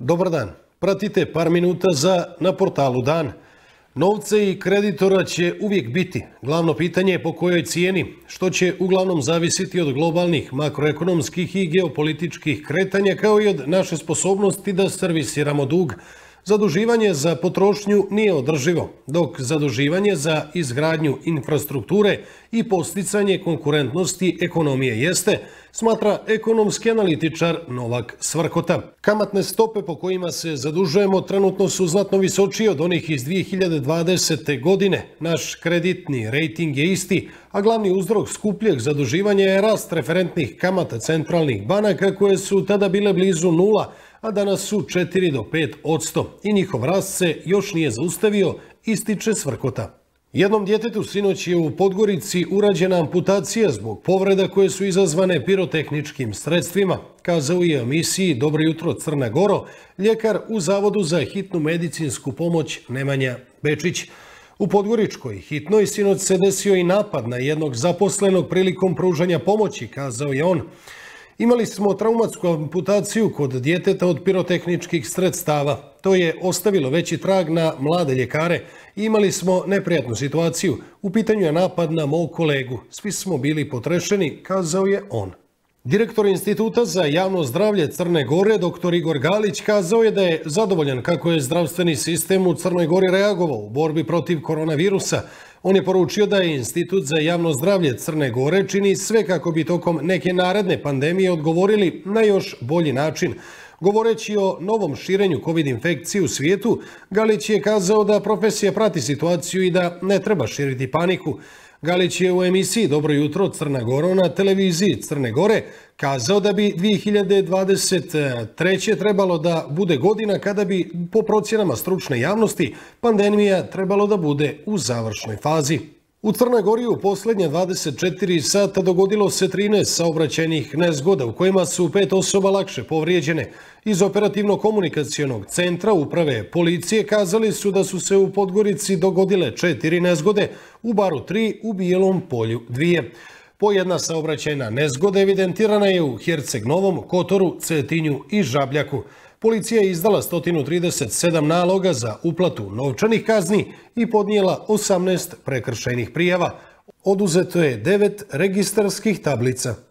Dobar dan. Pratite par minuta za na portalu Dan. Novce i kreditora će uvijek biti. Glavno pitanje je po kojoj cijeni, što će uglavnom zavisiti od globalnih makroekonomskih i geopolitičkih kretanja, kao i od naše sposobnosti da servisiramo dug. Hvala. Zaduživanje za potrošnju nije održivo, dok zaduživanje za izgradnju infrastrukture i posticanje konkurentnosti ekonomije jeste, smatra ekonomski analitičar Novak Svrkota. Kamatne stope po kojima se zadužujemo trenutno su znatno visočije od onih iz 2020. godine. Naš kreditni rejting je isti, a glavni uzrok skupljeg zaduživanja je rast referentnih kamata centralnih banaka koje su tada bile blizu nula, a danas su 4 do 5 odsto i njihov rast se još nije zaustavio, ističe Svrkota. Jednom djetetu sinoć je u Podgorici urađena amputacija zbog povreda koje su izazvane pirotehničkim sredstvima, kazao je emisiji Dobro jutro Crna Goro, ljekar u Zavodu za hitnu medicinsku pomoć Nemanja Bečić. U Podgoričkoj hitnoj sinoć se desio i napad na jednog zaposlenog prilikom pružanja pomoći, kazao je on. Imali smo traumatsku amputaciju kod djeteta od pirotehničkih sredstava. To je ostavilo veći trag na mlade ljekare. Imali smo neprijatnu situaciju. U pitanju je napad na mog kolegu. Svi smo bili potrešeni, kazao je on. Direktor Instituta za javno zdravlje Crne Gore, dr. Igor Galić, kazao je da je zadovoljan kako je zdravstveni sistem u Crnoj Gori reagovao u borbi protiv koronavirusa. On je poručio da je Institut za javno zdravlje Crne Gore čini sve kako bi tokom neke naredne pandemije odgovorili na još bolji način. Govoreći o novom širenju COVID-infekcije u svijetu, Galić je kazao da profesija prati situaciju i da ne treba širiti paniku. Galić je u emisiji Dobro jutro Crna Goro na televiziji Crne Gore kazao da bi 2023. trebalo da bude godina kada bi, po procjenama stručne javnosti, pandemija trebalo da bude u završnoj fazi. U Crnoj Gori u poslednje 24 sata dogodilo se 13 saobraćajnih nezgoda u kojima su pet osoba lakše povrijeđene. Iz operativno-komunikacijenog centra uprave policije kazali su da su se u Podgorici dogodile četiri nezgode, u baru tri, u Bijelom polju dvije. Pojedna saobraćajna nezgoda evidentirana je u Herceg Novom, Kotoru, Cetinju i Žabljaku. Policija je izdala 137 naloga za uplatu novčanih kazni i podnijela 18 prekršajnih prijava. Oduzeto je 9 registarskih tablica.